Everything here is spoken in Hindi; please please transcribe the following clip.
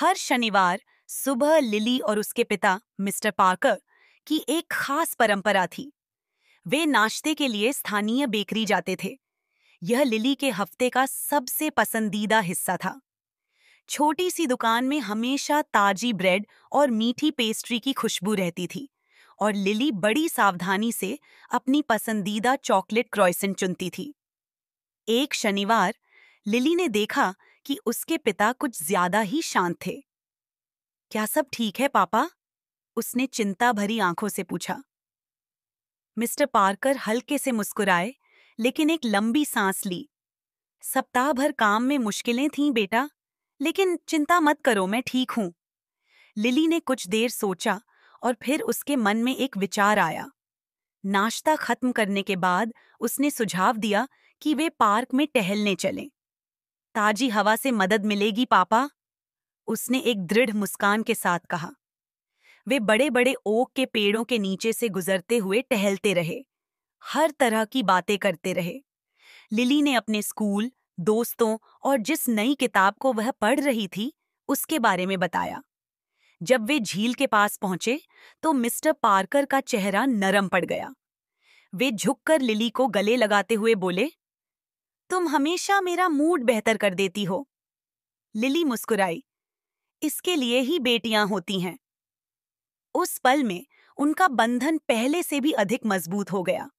हर शनिवार सुबह लिली और उसके पिता मिस्टर पार्कर की एक खास परंपरा थी वे नाश्ते के लिए स्थानीय बेकरी जाते थे यह लिली के हफ्ते का सबसे पसंदीदा हिस्सा था छोटी सी दुकान में हमेशा ताजी ब्रेड और मीठी पेस्ट्री की खुशबू रहती थी और लिली बड़ी सावधानी से अपनी पसंदीदा चॉकलेट क्रॉयसन चुनती थी एक शनिवार लिली ने देखा कि उसके पिता कुछ ज्यादा ही शांत थे क्या सब ठीक है पापा उसने चिंता भरी आंखों से पूछा मिस्टर पार्कर हल्के से मुस्कुराए लेकिन एक लंबी सांस ली सप्ताह भर काम में मुश्किलें थीं बेटा लेकिन चिंता मत करो मैं ठीक हूं लिली ने कुछ देर सोचा और फिर उसके मन में एक विचार आया नाश्ता खत्म करने के बाद उसने सुझाव दिया कि वे पार्क में टहलने चलें ताजी हवा से मदद मिलेगी पापा उसने एक दृढ़ मुस्कान के साथ कहा वे बड़े बड़े ओक के पेड़ों के नीचे से गुजरते हुए टहलते रहे हर तरह की बातें करते रहे लिली ने अपने स्कूल दोस्तों और जिस नई किताब को वह पढ़ रही थी उसके बारे में बताया जब वे झील के पास पहुंचे तो मिस्टर पार्कर का चेहरा नरम पड़ गया वे झुककर लिली को गले लगाते हुए बोले तुम हमेशा मेरा मूड बेहतर कर देती हो लिली मुस्कुराई इसके लिए ही बेटियां होती हैं उस पल में उनका बंधन पहले से भी अधिक मजबूत हो गया